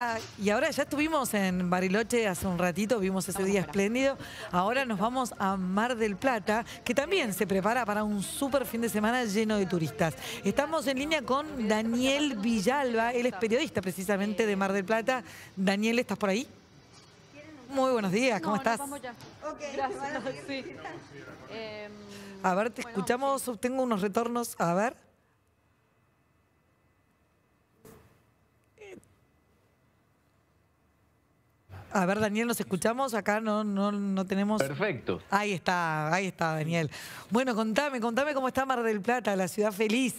Ah, y ahora ya estuvimos en Bariloche hace un ratito, vimos ese día espléndido. Ahora nos vamos a Mar del Plata, que también se prepara para un súper fin de semana lleno de turistas. Estamos en línea con Daniel Villalba, él es periodista precisamente de Mar del Plata. Daniel, ¿estás por ahí? Muy buenos días, ¿cómo estás? Gracias, a, ver, te em, escuchamos, tengo unos retornos, a ver. A ver, Daniel, ¿nos escuchamos? Acá no, no, no tenemos... Perfecto. Ahí está, ahí está, Daniel. Bueno, contame, contame cómo está Mar del Plata, la ciudad feliz.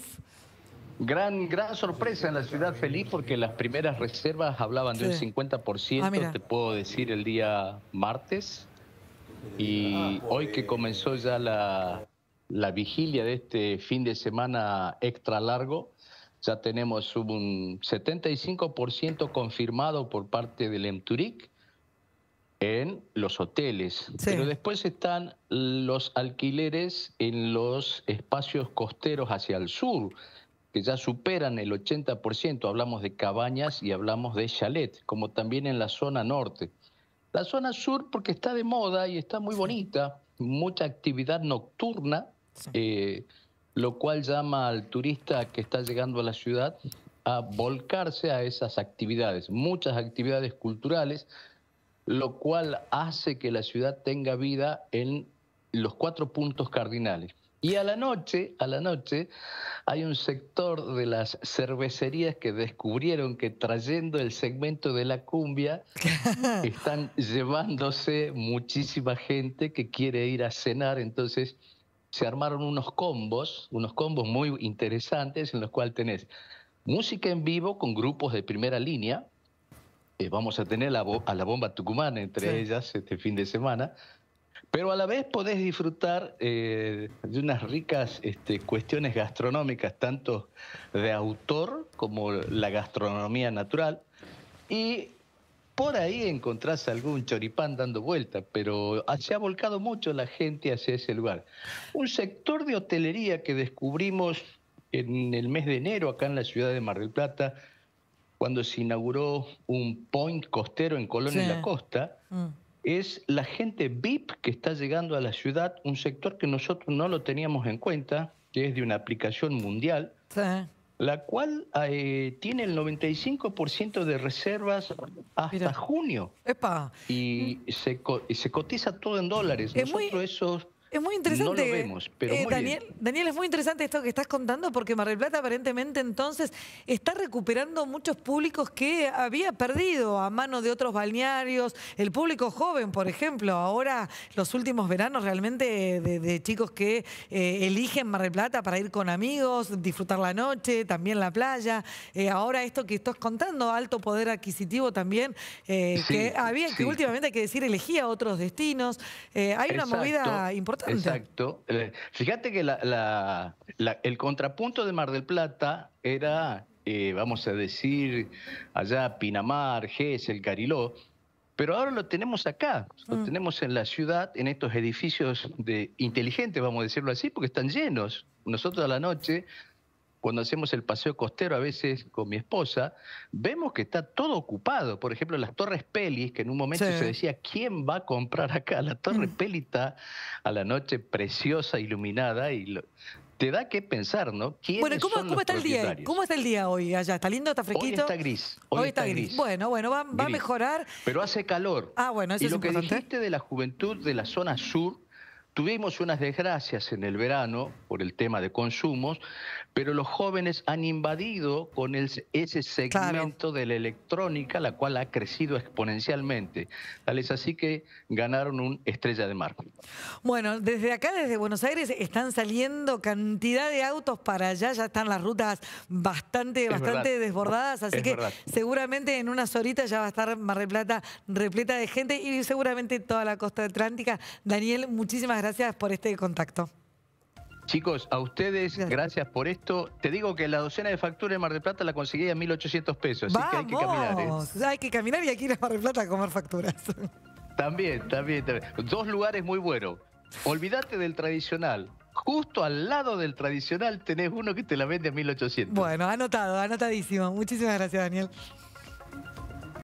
Gran, gran sorpresa en la ciudad feliz porque las primeras reservas hablaban de un 50%, ah, te puedo decir, el día martes. Y hoy que comenzó ya la, vigilia de este fin de semana extra largo, ya tenemos un 75% confirmado por parte del Emturic en los hoteles, pero después están los alquileres en los espacios costeros hacia el sur, que ya superan el 80%, hablamos de cabañas y hablamos de chalet, como también en la zona norte. La zona sur porque está de moda y está muy bonita, mucha actividad nocturna, eh, lo cual llama al turista que está llegando a la ciudad a volcarse a esas actividades, muchas actividades culturales, lo cual hace que la ciudad tenga vida en los cuatro puntos cardinales. Y a la noche, a la noche, hay un sector de las cervecerías que descubrieron que trayendo el segmento de la cumbia están llevándose muchísima gente que quiere ir a cenar, entonces se armaron unos combos, unos combos muy interesantes en los cuales tenés música en vivo con grupos de primera línea, eh, vamos a tener a la bomba tucumana entre ellas este fin de semana, pero a la vez podés disfrutar eh, de unas ricas este, cuestiones gastronómicas, tanto de autor como la gastronomía natural. Y por ahí encontrás algún choripán dando vuelta, pero se ha volcado mucho la gente hacia ese lugar. Un sector de hotelería que descubrimos en el mes de enero acá en la ciudad de Mar del Plata, cuando se inauguró un point costero en Colón en la costa, mm. es la gente VIP que está llegando a la ciudad, un sector que nosotros no lo teníamos en cuenta, que es de una aplicación mundial, la cual eh, tiene el 95% de reservas hasta junio. Y se, se cotiza todo en dólares. Es nosotros es muy interesante. Eh, Daniel, es muy interesante esto que estás contando porque Mar del Plata aparentemente entonces está recuperando muchos públicos que había perdido a mano de otros balnearios. El público joven, por ejemplo, ahora los últimos veranos realmente de, chicos que eh, eligen Mar del Plata para ir con amigos, disfrutar la noche, también la playa. Eh, ahora esto que estás contando, alto poder adquisitivo también, que había que últimamente hay que decir elegía otros destinos. hay una movida importante. Exacto. Eh, fíjate que el contrapunto de Mar del Plata era, eh, vamos a decir, allá Pinamar, El Cariló, pero ahora lo tenemos acá, lo mm. tenemos en la ciudad, en estos edificios de inteligentes, vamos a decirlo así, porque están llenos. Nosotros a la noche cuando hacemos el paseo costero a veces con mi esposa, vemos que está todo ocupado. Por ejemplo, las torres pelis, que en un momento se decía, ¿quién va a comprar acá? La torre mm. Pelis está a la noche preciosa, iluminada y te da que pensar, ¿no? Bueno, ¿cómo, ¿cómo está el día? ¿Cómo está el día hoy allá? ¿Está lindo? ¿Está fresquito? Hoy está gris. Hoy, está, gris. Bueno, bueno, va, a mejorar. Pero hace calor. Ah, bueno, eso y es lo que dijiste de la juventud de la zona sur, Tuvimos unas desgracias en el verano por el tema de consumos, pero los jóvenes han invadido con ese segmento de la electrónica, la cual ha crecido exponencialmente. Tal es así que ganaron un estrella de mar. Bueno, desde acá, desde Buenos Aires, están saliendo cantidad de autos para allá, ya están las rutas bastante, bastante desbordadas, así que seguramente en unas horitas ya va a estar Mar del Plata repleta de gente y seguramente toda la costa atlántica. Daniel, muchísimas gracias gracias por este contacto. Chicos, a ustedes, gracias. por esto. Te digo que la docena de facturas en Mar del Plata la conseguí a 1.800 pesos, así que hay que caminar. ¿eh? Hay que caminar y aquí en Mar del Plata a comer facturas. También, también, también. Dos lugares muy buenos. Olvídate del tradicional. Justo al lado del tradicional tenés uno que te la vende a 1.800. Bueno, anotado, anotadísimo. Muchísimas gracias, Daniel.